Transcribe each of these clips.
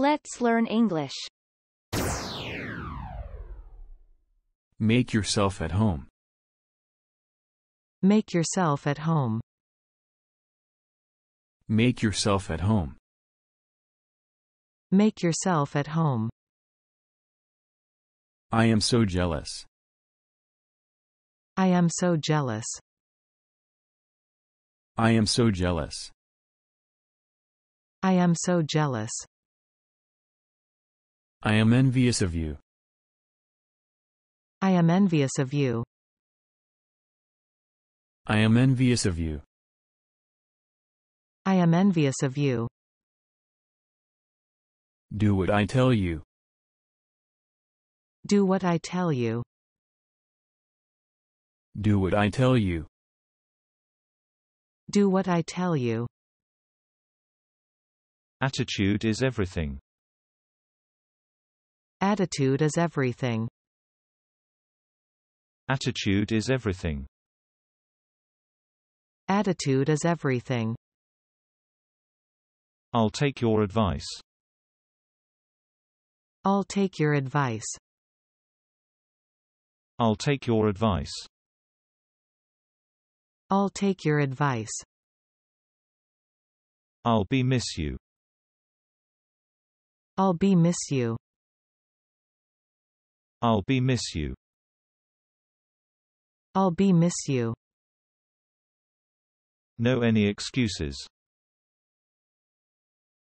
Let's learn English. Make yourself at home. Make yourself at home. Make yourself at home. Make yourself at home. I am so jealous. I am so jealous. I am so jealous. I am so jealous. I am envious of you. I am envious of you. I am envious of you. I am envious of you. Do what I tell you. Do what I tell you. Do what I tell you. Do what I tell you. Attitude is everything. Attitude is everything. Attitude is everything. Attitude is everything. I'll take your advice. I'll take your advice. I'll take your advice. I'll take your advice. I'll be miss you. I'll be miss you. I'll be miss you. I'll be miss you. No any excuses.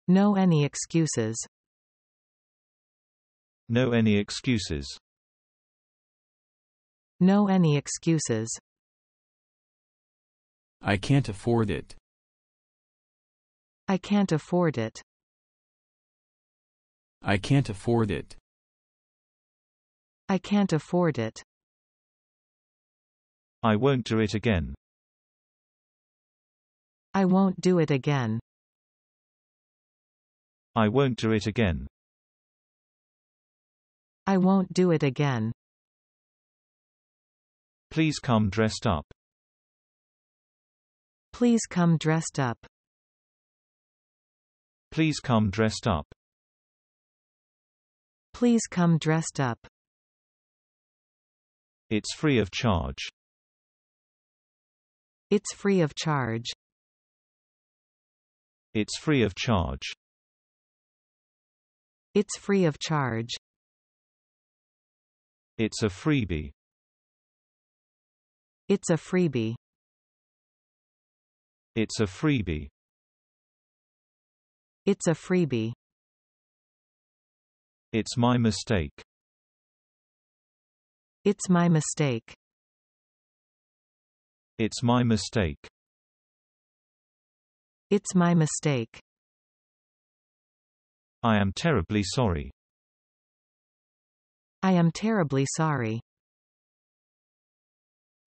No any excuses. No any excuses. No any excuses. I can't afford it. I can't afford it. I can't afford it. I can't afford it. I won't do it again. I won't do it again. I won't do it again. I won't do it again. Please come dressed up. Please come dressed up. Please come dressed up. Please come dressed up. It's free of charge. It's free of charge. It's free of charge. It's free of charge. It's a freebie. It's a freebie. It's a freebie. It's a freebie. It's my mistake. It's my mistake. It's my mistake. It's my mistake. I am terribly sorry. I am terribly sorry.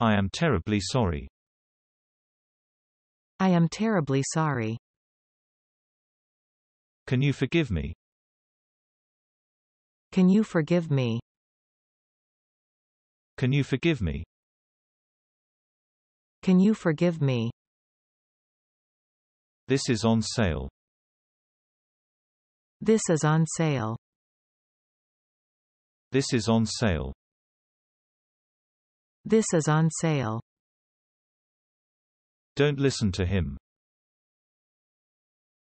I am terribly sorry. I am terribly sorry. Can you forgive me? Can you forgive me? Can you forgive me? Can you forgive me? This is on sale. This is on sale. This is on sale. This is on sale. Don't listen to him.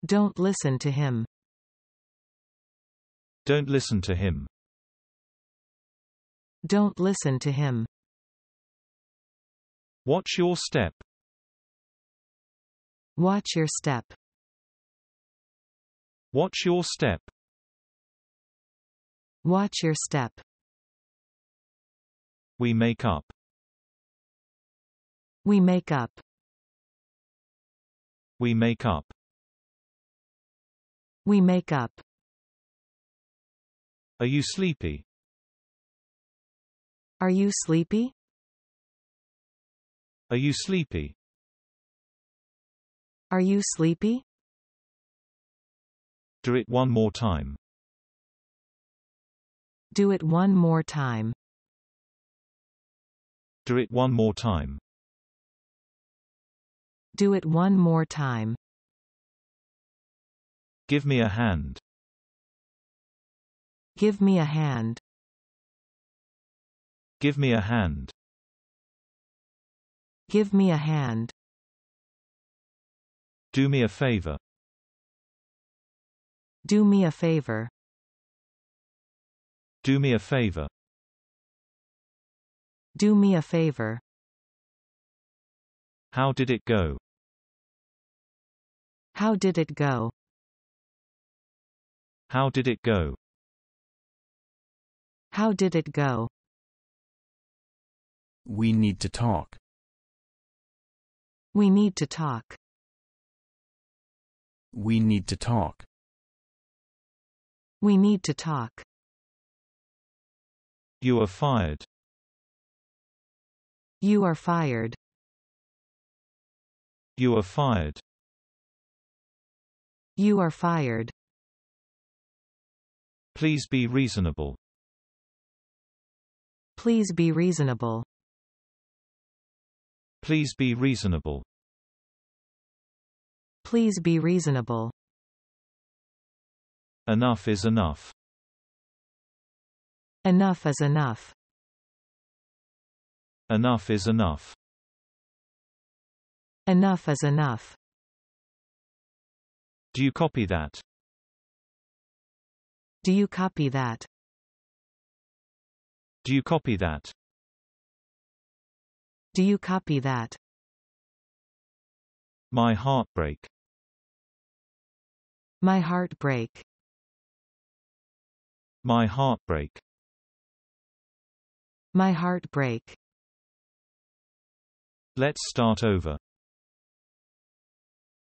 Don't listen to him. Don't listen to him. Don't listen to him. Watch your step. Watch your step. Watch your step. Watch your step. We make up. We make up. We make up. We make up. Are you sleepy? Are you sleepy? Are you sleepy? Are you sleepy? Do it one more time. Do it one more time. Do it one more time. Do it one more time. Give me a hand. Give me a hand. Give me a hand. Give me a hand. Do me a favor. Do me a favor. Do me a favor. Do me a favor. How did it go? How did it go? How did it go? How did it go? We need to talk. We need to talk. We need to talk. We need to talk. You are fired. You are fired. You are fired. You are fired. Please be reasonable. Please be reasonable. Please be reasonable. Please be reasonable. Enough is enough. Enough is enough. Enough is enough. Enough is enough. Do you copy that? Do you copy that? Do you copy that? Do you copy that? My heartbreak. My heartbreak. My heartbreak. My heartbreak. Let's start over.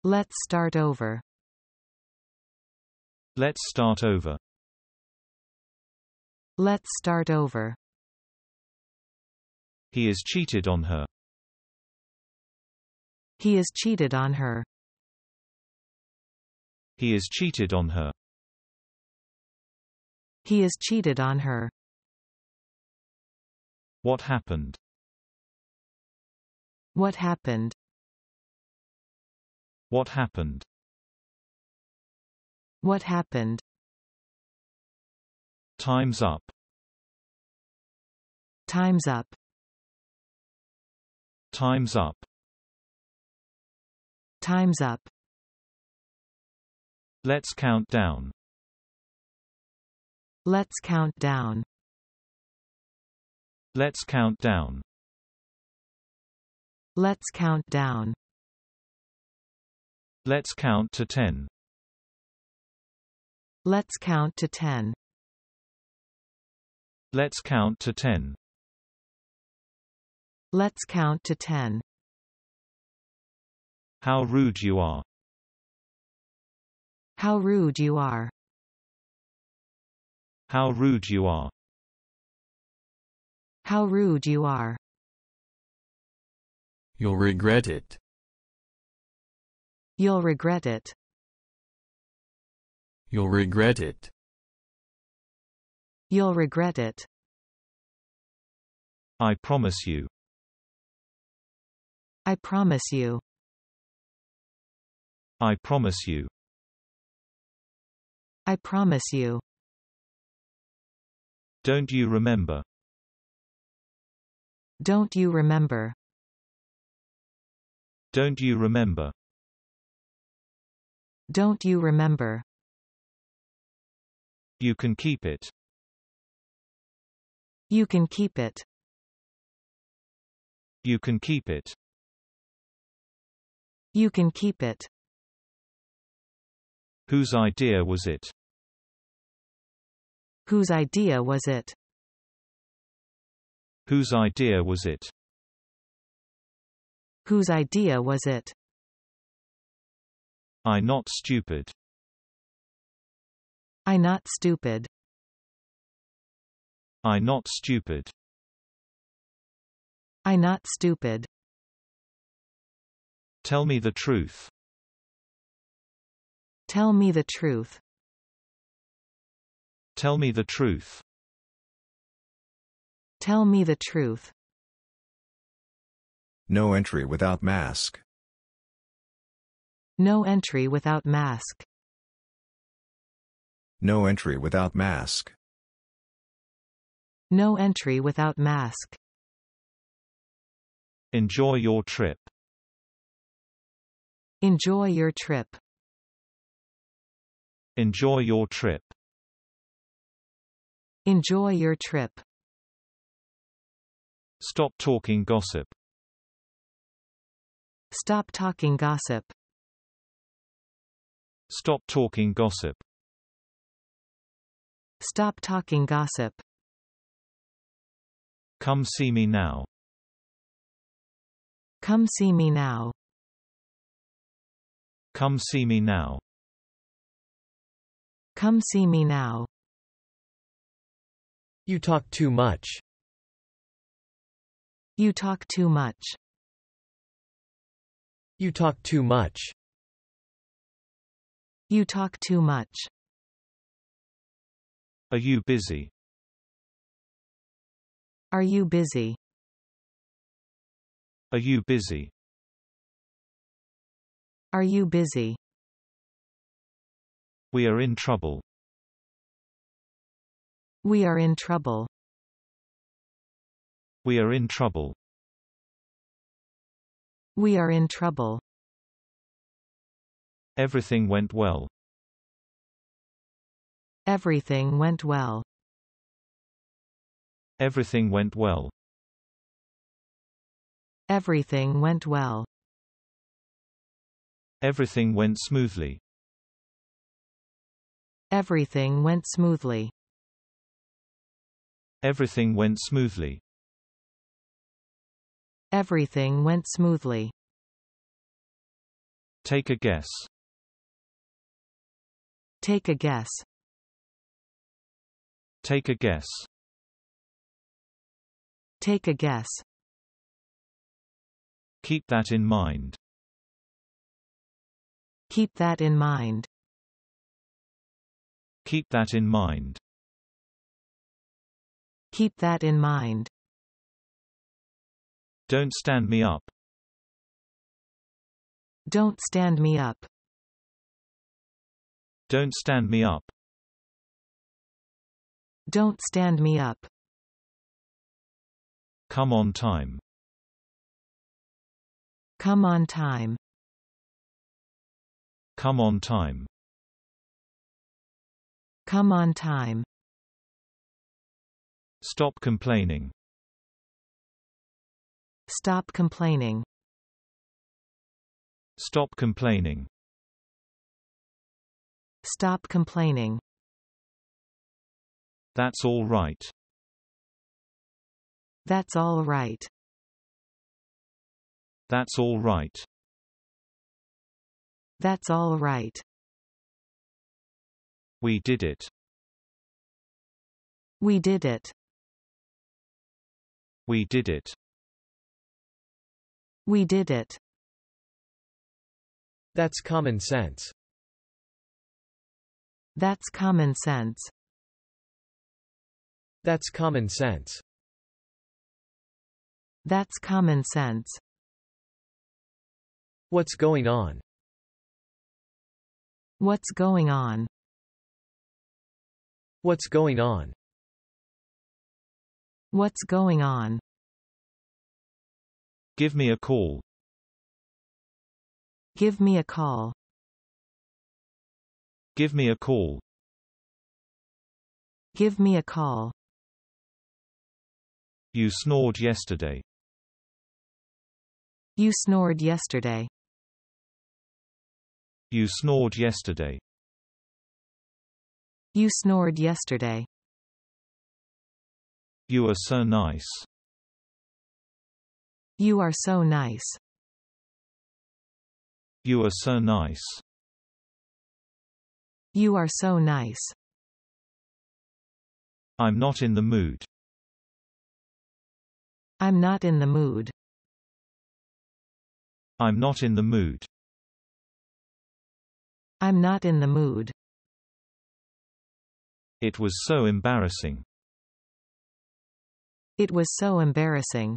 Let's start over. Let's start over. Let's start over. He is cheated on her. He is cheated on her. He is cheated on her. He is cheated on her. What happened? What happened? What happened? What happened? Time's up. Time's up. Time's up. Time's up. Let's count down. Let's count down. Let's count down. Let's count down. Let's count to 10. Let's count to 10. Let's count to 10. Let's count to 10. How rude you are. How rude you are. How rude you are. How rude you are. You'll regret it. You'll regret it. You'll regret it. You'll regret it. I promise you. I promise you. I promise you. I promise you. Don't you remember? Don't you remember? Don't you remember? Don't you remember? You can keep it. You can keep it. You can keep it. You can keep it. Whose idea was it? Whose idea was it? Whose idea was it? Whose idea was it? I not stupid. I not stupid. I not stupid. I not stupid. Tell me the truth. Tell me the truth. Tell me the truth. Tell me the truth. No entry without mask. No entry without mask. No entry without mask. No entry without mask. Enjoy your trip. Enjoy your trip. Enjoy your trip. Enjoy your trip. Stop talking gossip. Stop talking gossip. Stop talking gossip. Stop talking gossip. Come see me now. Come see me now. Come See Me Now. Come See Me Now. You talk too much. You talk too much. You talk too much. You talk too much. Are you busy? Are you busy? Are you busy? Are you busy? We are in trouble. We are in trouble. We are in trouble. We are in trouble. Everything went well. Everything went well. Everything went well. Everything went well. Everything went smoothly. Everything went smoothly. Everything went smoothly. Everything went smoothly. Take a guess. Take a guess. Take a guess. Take a guess. Keep that in mind. Keep that in mind. Keep that in mind. Keep that in mind. Don't stand me up. Don't stand me up. Don't stand me up. Don't stand me up. Come on time. Come on time. Come on time. Come on time. Stop complaining. Stop complaining. Stop complaining. Stop complaining. That's all right. That's all right. That's all right. That's all right. We did it. We did it. We did it. We did it. That's common sense. That's common sense. That's common sense. That's common sense. What's going on? What's going on? What's going on? What's going on? Give me a call. Give me a call. Give me a call. Give me a call. You snored yesterday. You snored yesterday. You snored yesterday. You snored yesterday. You are so nice. You are so nice. You are so nice. You are so nice. I'm not in the mood. I'm not in the mood. I'm not in the mood. I'm not in the mood. It was so embarrassing. It was so embarrassing.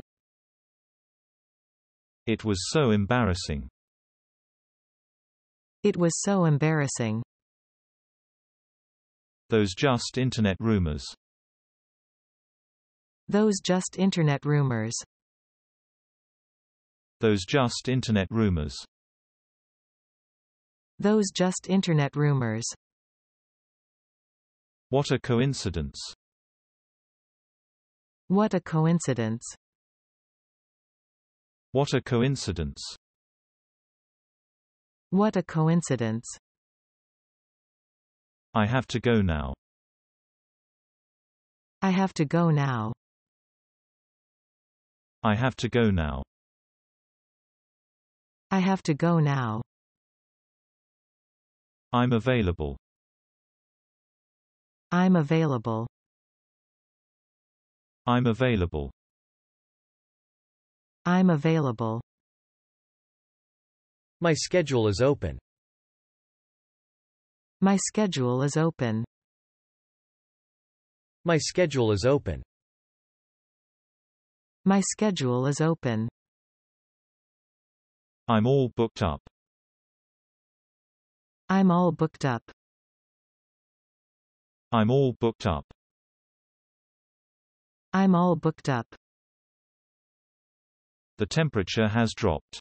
It was so embarrassing. It was so embarrassing. Those just internet rumors. Those just internet rumors. Those just internet rumors. Those just internet rumors. What a coincidence. What a coincidence. What a coincidence. What a coincidence. I have to go now. I have to go now. I have to go now. I have to go now. I'm available. I'm available. I'm available. I'm available. My schedule is open. My schedule is open. My schedule is open. My schedule is open. I'm all booked up. I'm all booked up. I'm all booked up. I'm all booked up. The temperature has dropped.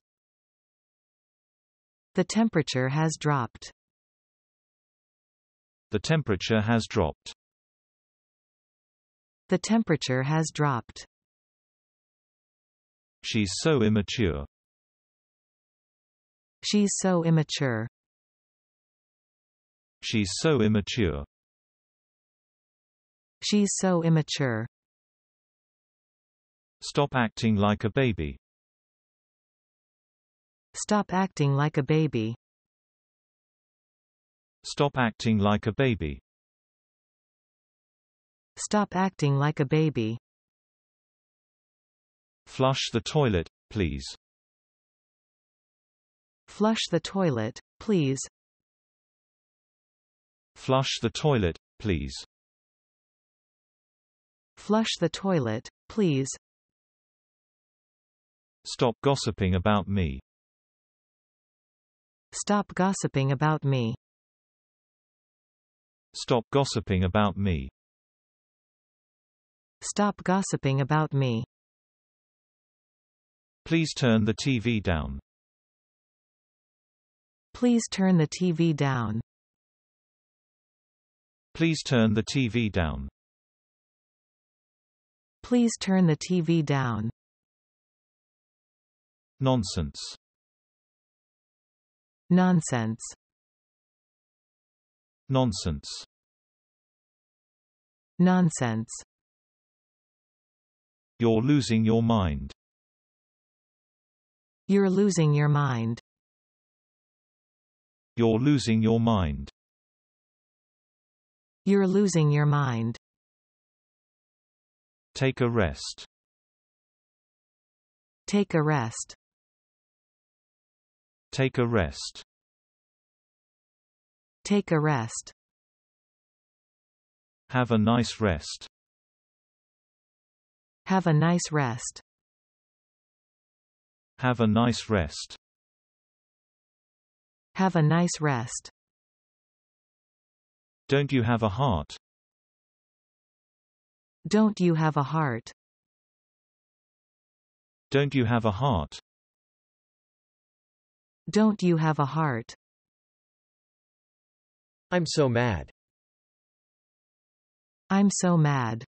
The temperature has dropped. The temperature has dropped. The temperature has dropped. She's so immature. She's so immature. She's so immature. She's so immature. Stop acting like a baby. Stop acting like a baby. Stop acting like a baby. Stop acting like a baby. Flush the toilet, please. Flush the toilet, please. Flush the toilet, please. Flush the toilet, please. Stop gossiping about me. Stop gossiping about me. Stop gossiping about me. Stop gossiping about me. Please turn the TV down. Please turn the TV down. Please turn the TV down. Please turn the TV down. Nonsense. Nonsense. Nonsense. Nonsense. You're losing your mind. You're losing your mind. You're losing your mind. You're losing your mind. Take a rest. Take a rest. Take a rest. Take a rest. Have a nice rest. Have a nice rest. Have a nice rest. Have a nice rest. Don't you have a heart? Don't you have a heart? Don't you have a heart? Don't you have a heart? I'm so mad. I'm so mad.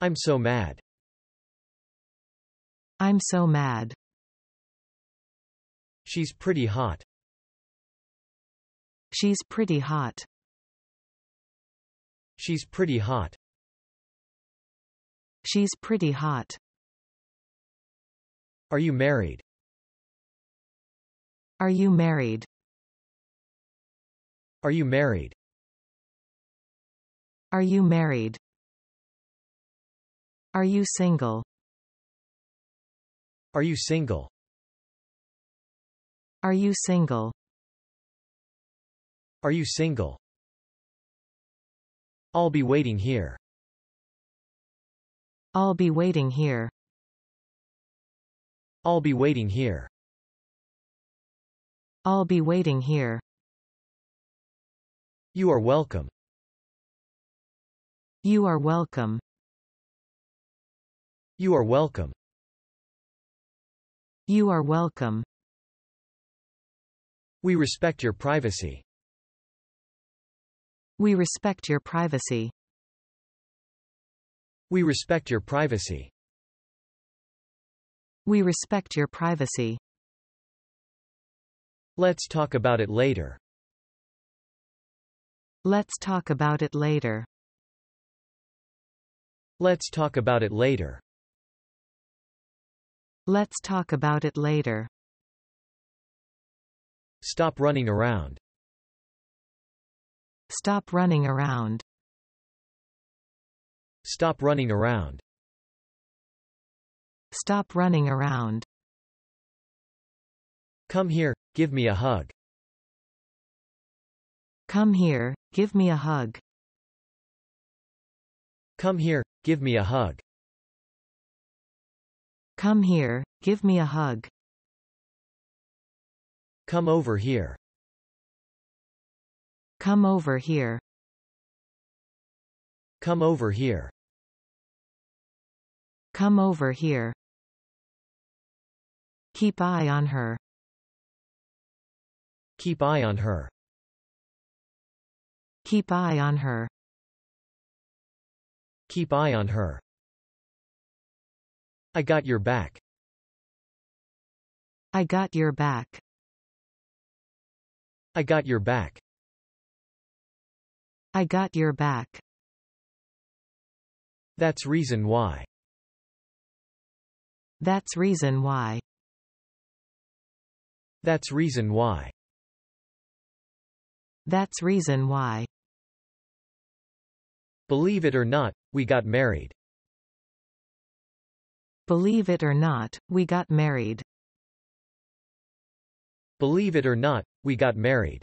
I'm so mad. I'm so mad. She's pretty hot. She's pretty hot. She's pretty hot. She's pretty hot. Are you married? Are you married? Are you married? Are you married? Are you single? Are you single? Are you single? Are you single? I'll be waiting here. I'll be waiting here. I'll be waiting here. I'll be waiting here. You are welcome. You are welcome. You are welcome. You are welcome. We respect your privacy. We respect your privacy. We respect your privacy. We respect your privacy. Let's talk about it later. Let's talk about it later. Let's talk about it later. Let's talk about it later. Stop running around. Stop running around. Stop running around. Stop running around. Come here, give me a hug. Come here, give me a hug. Come here, give me a hug. Come here, give me a hug. Come over here. Come over here. Come over here. Come over here. Keep eye on her. Keep eye on her. Keep eye on her. Keep eye on her. I got your back. I got your back. I got your back. I got your back. That's reason why. That's reason why. That's reason why. That's reason why. Believe it or not, we got married. Believe it or not, we got married. Believe it or not, we got married.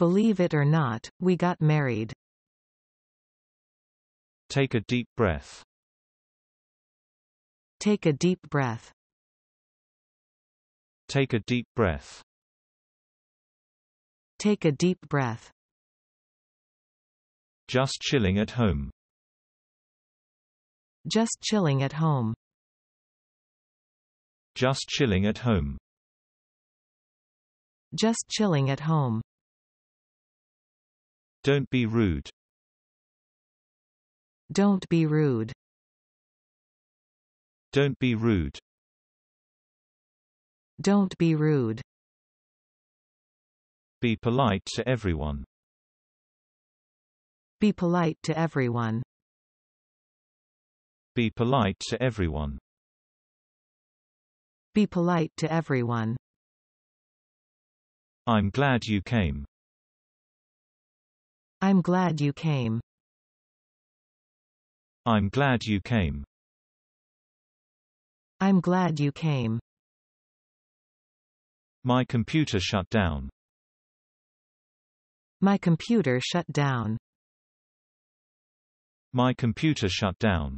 Believe It or Not, We Got Married. Take a deep breath. Take a deep breath. Take a deep breath. Take a deep breath. Just chilling at home. Just chilling at home. Just chilling at home. Just chilling at home. Don't be rude. Don't be rude. Don't be rude. Don't be rude. Be polite to everyone. Be polite to everyone. Be polite to everyone. Be polite to everyone. I'm glad you came. I'm glad you came. I'm glad you came. I'm glad you came. My computer shut down. My computer shut down. My computer shut down.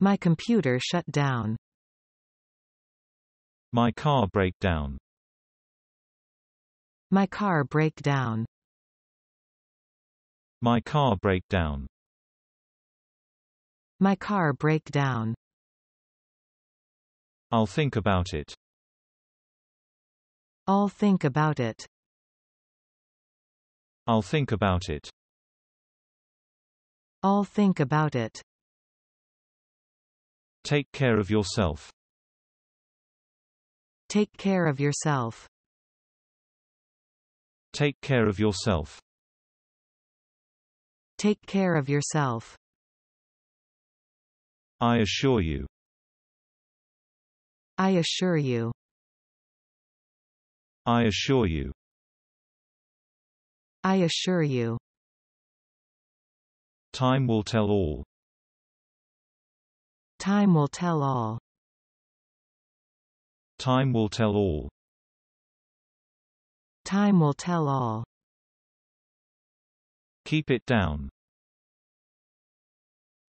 My computer shut down. My car down. My car down. My car break down. My car break down. I'll think about it. I'll think about it. I'll think about it. I'll think about it. Take care of yourself. Take care of yourself. Take care of yourself. Take care of yourself. I assure you. I assure you. I assure you. I assure you. Time will tell all. Time will tell all. Time will tell all. Time will tell all. Keep it down.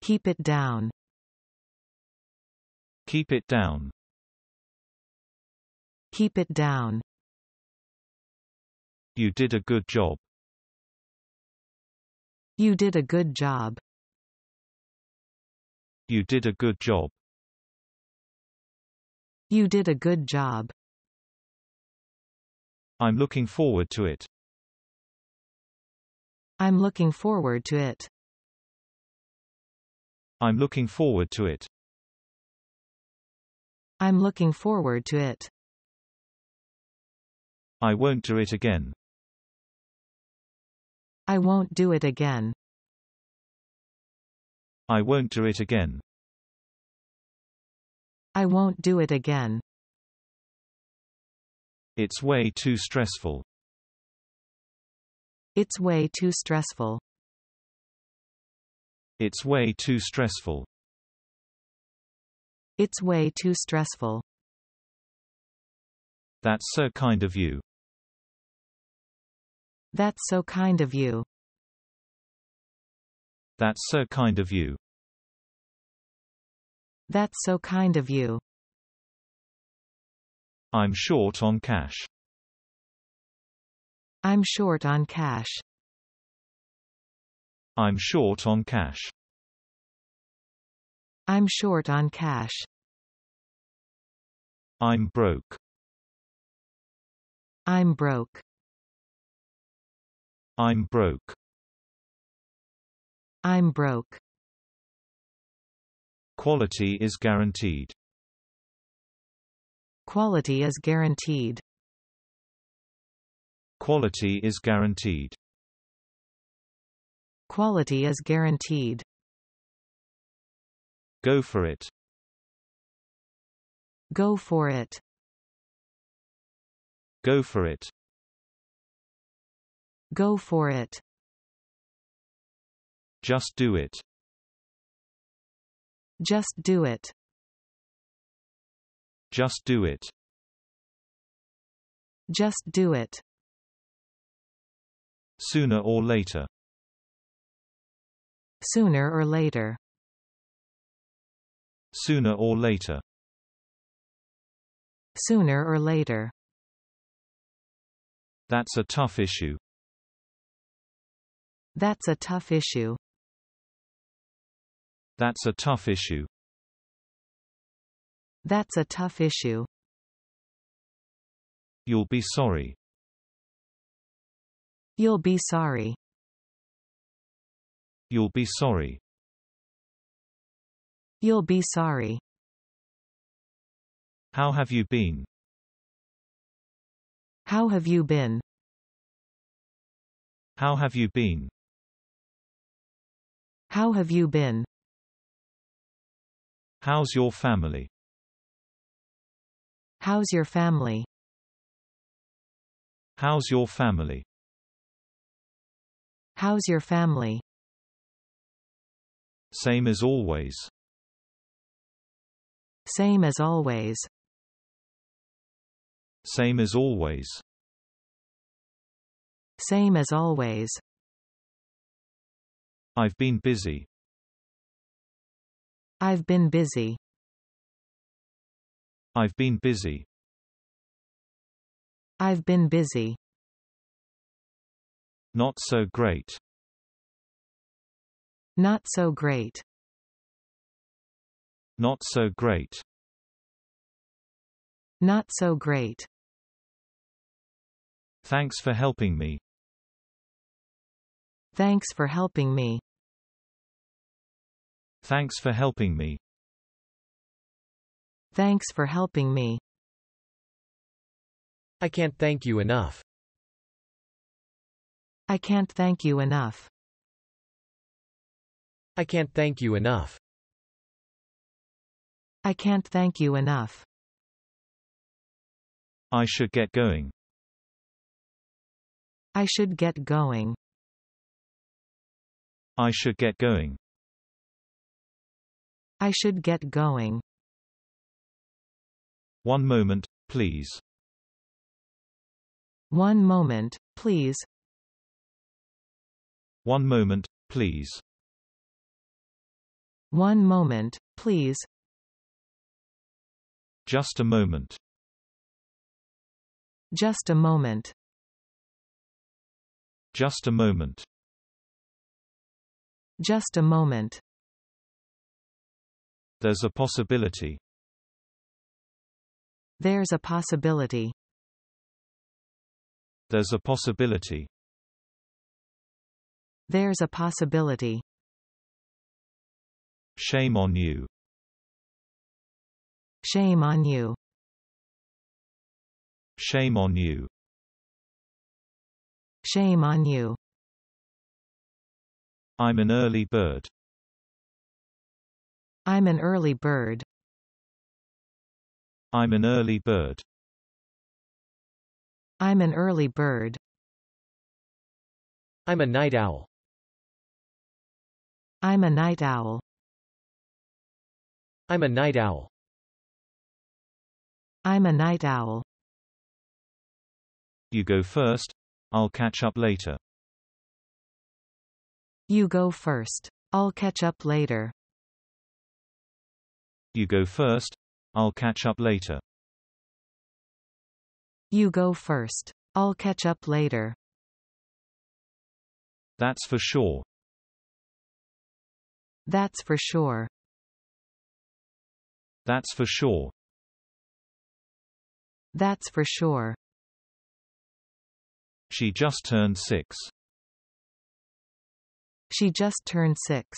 Keep it down. Keep it down. Keep it down. You did a good job. You did a good job. You did a good job. You did a good job. I'm looking forward to it. I'm looking forward to it. I'm looking forward to it. I'm looking forward to it. I won't do it again. I won't do it again. I won't do it again. I won't do it again. It's way too stressful. It's way too stressful. It's way too stressful. It's way too stressful. That's so kind of you. That's so kind of you. That's so kind of you. That's so kind of you. I'm short on cash. I'm short on cash. I'm short on cash. I'm short on cash. I'm broke. I'm broke. I'm broke. I'm broke. Quality is guaranteed. Quality is guaranteed. Quality is guaranteed. Quality is guaranteed. Go for it. Go for it. Go for it. Go for it. Just do it. Just do it. Just do it. Just do it. Sooner or later. Sooner or later. Sooner or later. Sooner or later. That's a tough issue. That's a tough issue. That's a tough issue. That's a tough issue. You'll be sorry. You'll be sorry. You'll be sorry. You'll be sorry. How have you been? How have you been? How have you been? How have you been? How's your family? How's your family? How's your family? How's your family? Same as always. Same as always. Same as always. Same as always. I've been busy. I've been busy. I've been busy. I've been busy. Not so great. Not so great. Not so great. Not so great. Thanks for helping me. Thanks for helping me. Thanks for helping me. Thanks for helping me. I can't thank you enough. I can't thank you enough. I can't thank you enough. I can't thank you enough. I should get going. I should get going. I should get going. I should get going. One moment, please. One moment, please. One moment, please. One moment, please. Just a moment. Just a moment. Just a moment. Just a moment. There's a possibility. There's a possibility. There's a possibility. There's a possibility. Shame on you. Shame on you. Shame on you. Shame on you. I'm an early bird. I'm an early bird. I'm an early bird. I'm an early bird. I'm a night owl. I'm a night owl. I'm a night owl. I'm a night owl. You go first. I'll catch up later. You go first. I'll catch up later. You go first. I'll catch up later. You go first. I'll catch up later. That's for sure. That's for sure. That's for sure. That's for sure. She just turned six. She just turned six.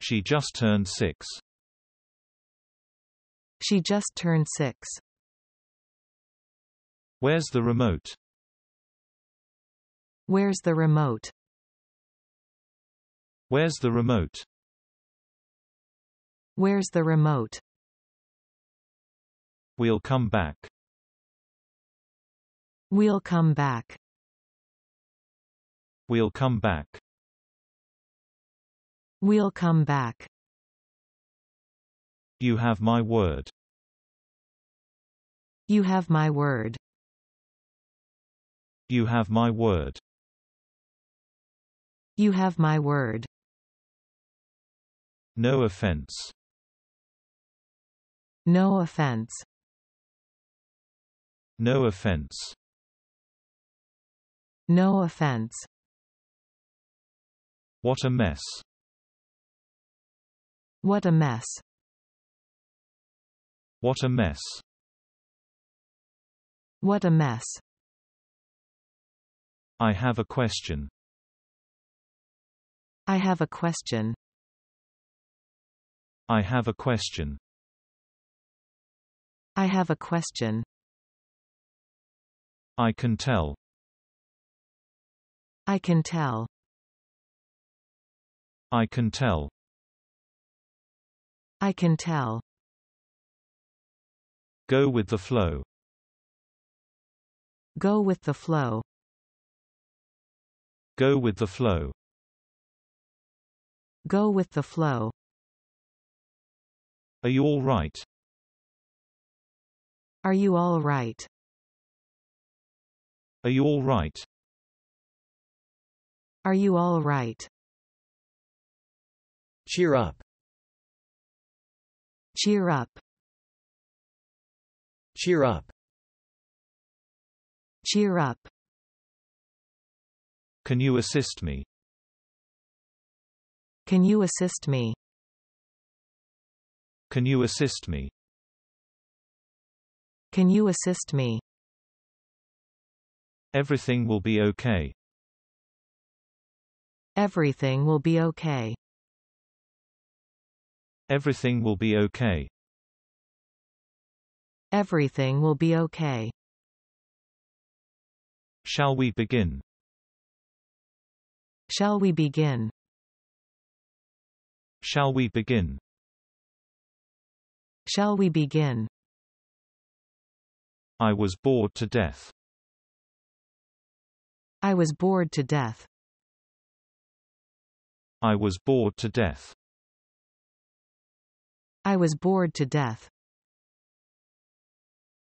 She just turned six. She just turned six. Where's the remote? Where's the remote? Where's the remote? Where's the remote? We'll come back. We'll come back. We'll come back. We'll come back. You have my word. You have my word. You have my word. You have my word. No offense. No offense. No offense. No offense. What a mess. What a mess. What a mess. What a mess. I have a question. I have a question. I have a question. I have a question. I can tell. I can tell. I can tell. I can tell. Go with the flow. Go with the flow. Go with the flow. Go with the flow. Are you all right? Are you all right? Are you all right? Are you all right? Cheer up. Cheer up. Cheer up. Cheer up. Can you assist me? Can you assist me? Can you assist me? Can you assist me? Everything will be okay. Everything will be okay. Everything will be okay. Everything will be okay. Shall we begin? Shall we begin? Shall we begin? Shall we begin? I was bored to death. I was bored to death. I was bored to death. I was bored to death.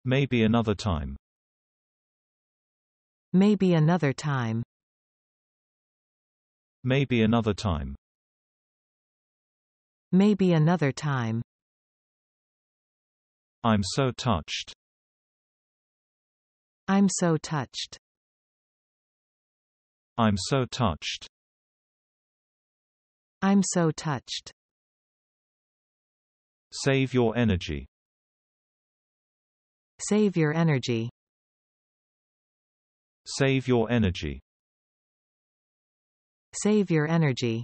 Maybe another time. Maybe another time. Maybe another time. Maybe another time. I'm so touched. I'm so touched. I'm so touched. I'm so touched. Save your energy. Save your energy. Save your energy. Save your energy.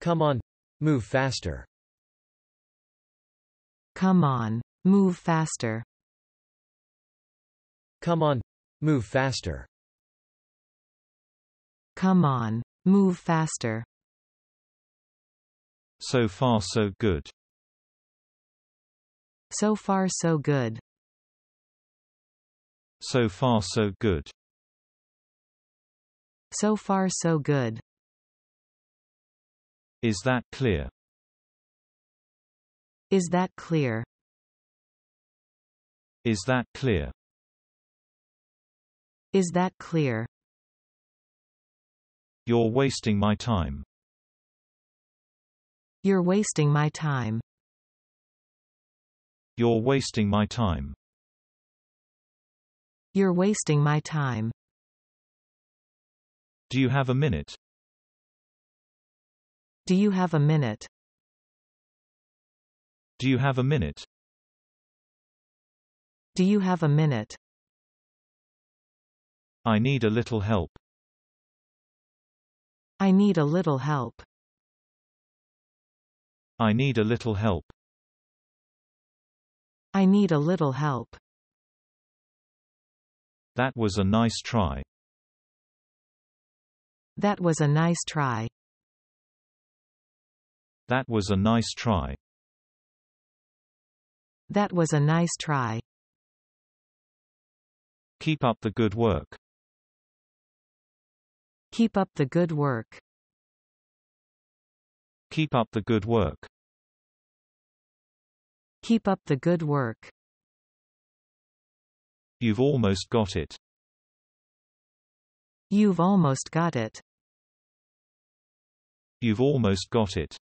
Come on. Move faster. Come on. Move faster. Come on. Move faster. Come on. Move faster. So far so good. So far so good. So far so good. So far so good. Is that clear? Is that clear? Is that clear? Is that clear? You're wasting my time. You're wasting my time. You're wasting my time. You're wasting my time. Do you have a minute? Do you have a minute? Do you have a minute? Do you have a minute? I need a little help. I need a little help. I need a little help. I need a little help. That was a nice try. That was a nice try. That was a nice try. That was a nice try. Keep up the good work. Keep up the good work. Keep up the good work. Keep up the good work. You've almost got it. You've almost got it. You've almost got it.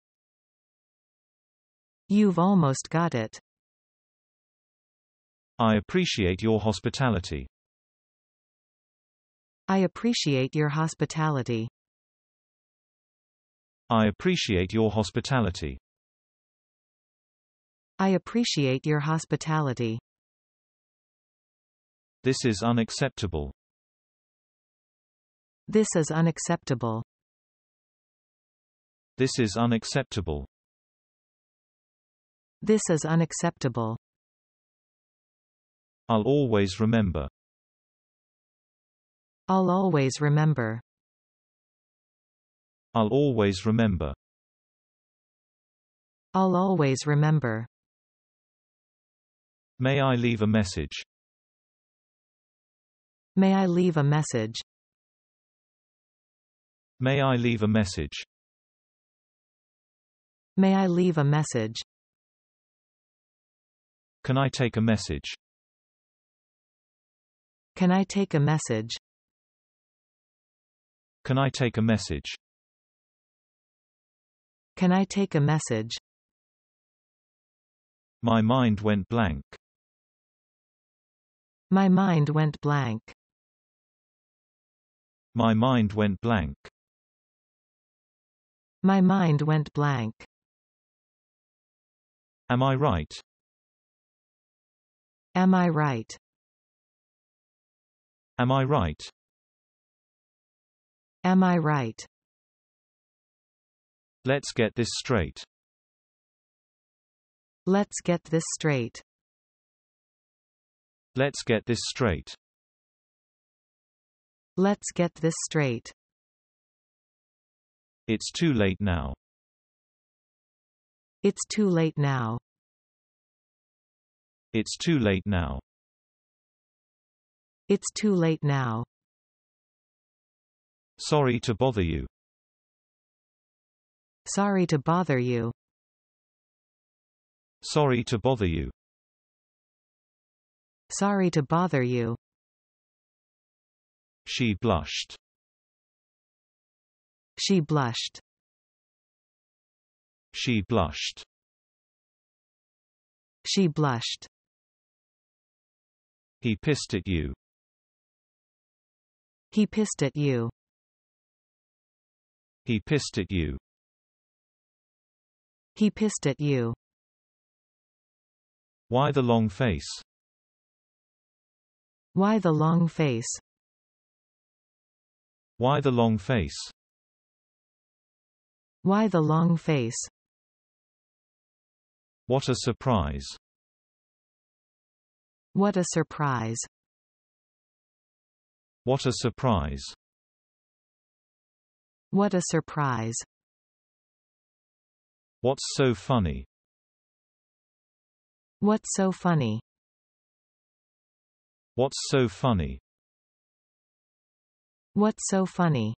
You've almost got it. I appreciate your hospitality. I appreciate your hospitality. I appreciate your hospitality. I appreciate your hospitality. This is unacceptable. This is unacceptable. This is unacceptable. This is unacceptable. I'll always remember. I'll always remember. I'll always remember. I'll always remember. May I leave a message? May I leave a message? May I leave a message? May I leave a message? Can I take a message? Can I take a message? Can I take a message? Can I take a message? My mind went blank. My mind went blank. My mind went blank. My mind went blank. Am I right? Am I right? Am I right? Am I right? Let's get this straight. Let's get this straight. Let's get this straight. Let's get this straight. It's too late now. It's too late now. It's too late now. It's too late now. Sorry to bother you. Sorry to bother you. Sorry to bother you. Sorry to bother you. She blushed. She blushed. She blushed. She blushed. He pissed at you. He pissed at you. He pissed at you. He pissed at you. Why the long face? Why the long face? Why the long face? Why the long face? What a surprise. What a surprise. What a surprise. What a surprise. What's so funny? What's so funny? What's so funny? What's so funny?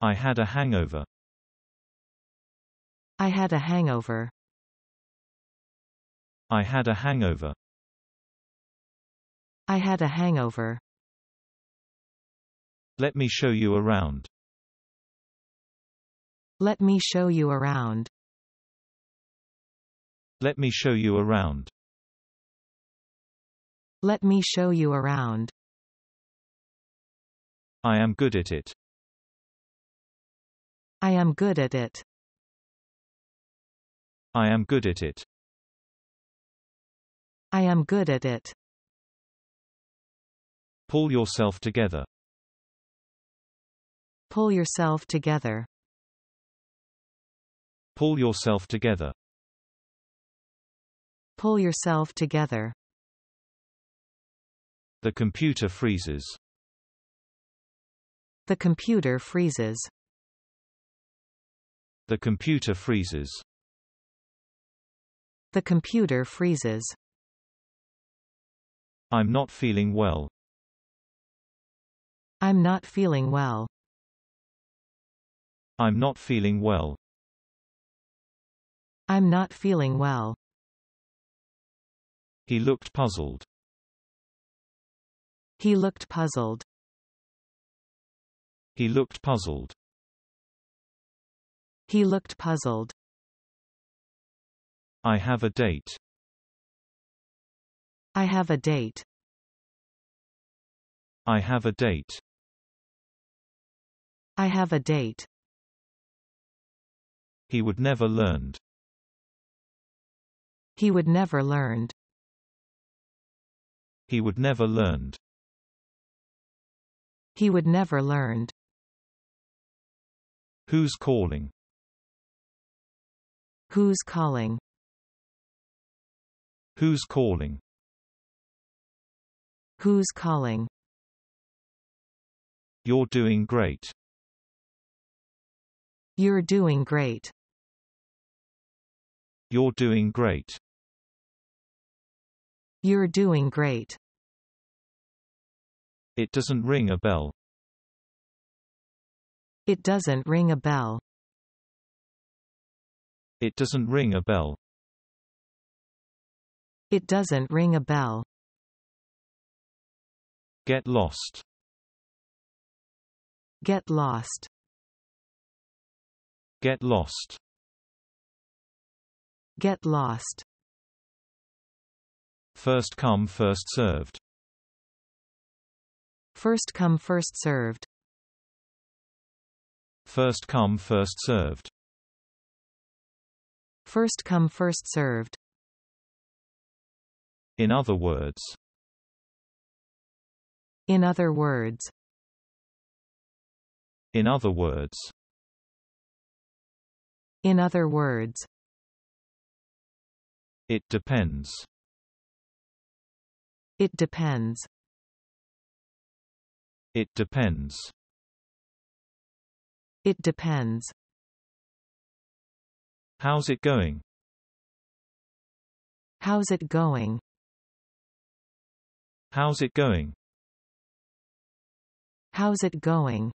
I had a hangover. I had a hangover. I had a hangover. I had a hangover. Let me show you around. Let me show you around. Let me show you around. Let me show you around. I am good at it. I am good at it. I am good at it. I am good at it. Pull yourself together. Pull yourself together. Pull yourself together. Pull yourself together. The computer freezes. The computer freezes. The computer freezes. The computer freezes. I'm not feeling well. I'm not feeling well. I'm not feeling well. I'm not feeling well. He looked puzzled. He looked puzzled. He looked puzzled. He looked puzzled. I have a date. I have a date. I have a date. I have a date. He would never learned. He would never learned. He would never learned. He would never learned. Who's calling? Who's calling? Who's calling? Who's calling? You're doing great. You're doing great. You're doing great. You're doing great. It doesn't ring a bell. It doesn't ring a bell. It doesn't ring a bell. It doesn't ring a bell. Get lost. Get lost. Get lost. Get lost. First come first served. First come first served. First come first served. First come first served. In other words. In other words. In other words. In other words, it depends. It depends. It depends. It depends. How's it going? How's it going? How's it going? How's it going?